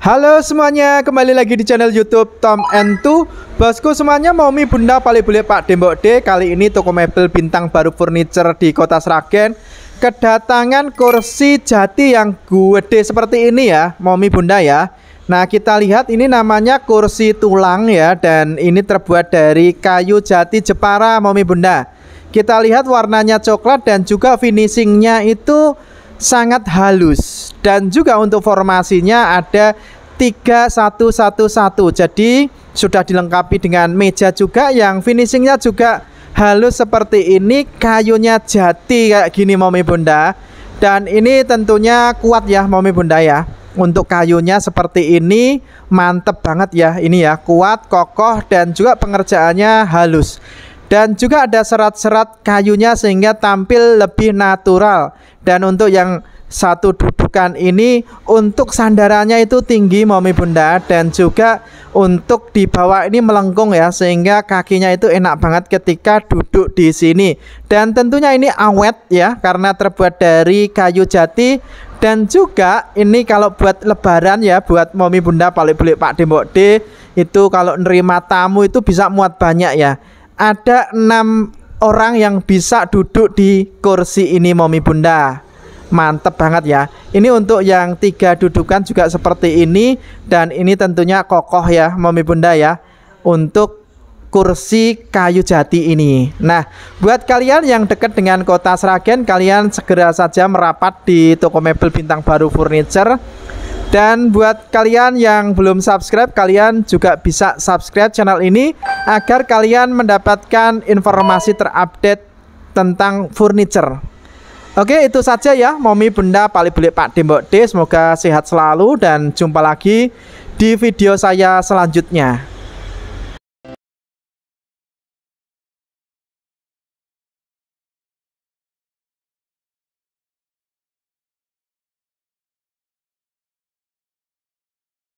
Halo semuanya, kembali lagi di channel YouTube Tom and Two. Bosku semuanya, Momi Bunda paling boleh Pak Dembok D. Kali ini toko mebel bintang baru furniture di Kota Sragen kedatangan kursi jati yang gede seperti ini ya, Momi Bunda ya. Nah, kita lihat ini namanya kursi tulang ya dan ini terbuat dari kayu jati Jepara, Momi Bunda. Kita lihat warnanya coklat dan juga finishingnya itu sangat halus dan juga untuk formasinya ada 3111 jadi sudah dilengkapi dengan meja juga yang finishingnya juga halus seperti ini kayunya jati kayak gini momi bunda dan ini tentunya kuat ya momi bunda ya untuk kayunya seperti ini mantep banget ya ini ya kuat kokoh dan juga pengerjaannya halus dan juga ada serat-serat kayunya sehingga tampil lebih natural dan untuk yang satu dudukan ini untuk sandarannya itu tinggi momi bunda dan juga untuk di bawah ini melengkung ya sehingga kakinya itu enak banget ketika duduk di sini dan tentunya ini awet ya karena terbuat dari kayu jati dan juga ini kalau buat lebaran ya buat momi bunda paling beli pak demok d itu kalau nerima tamu itu bisa muat banyak ya ada enam orang yang bisa duduk di kursi ini Momi Bunda mantep banget ya ini untuk yang tiga dudukan juga seperti ini dan ini tentunya kokoh ya Momi Bunda ya untuk kursi kayu jati ini nah buat kalian yang dekat dengan kota Sragen kalian segera saja merapat di toko mebel bintang baru furniture dan buat kalian yang belum subscribe, kalian juga bisa subscribe channel ini agar kalian mendapatkan informasi terupdate tentang furniture. Oke, itu saja ya Momi Benda paling beli Pak Dembok D. Semoga sehat selalu dan jumpa lagi di video saya selanjutnya.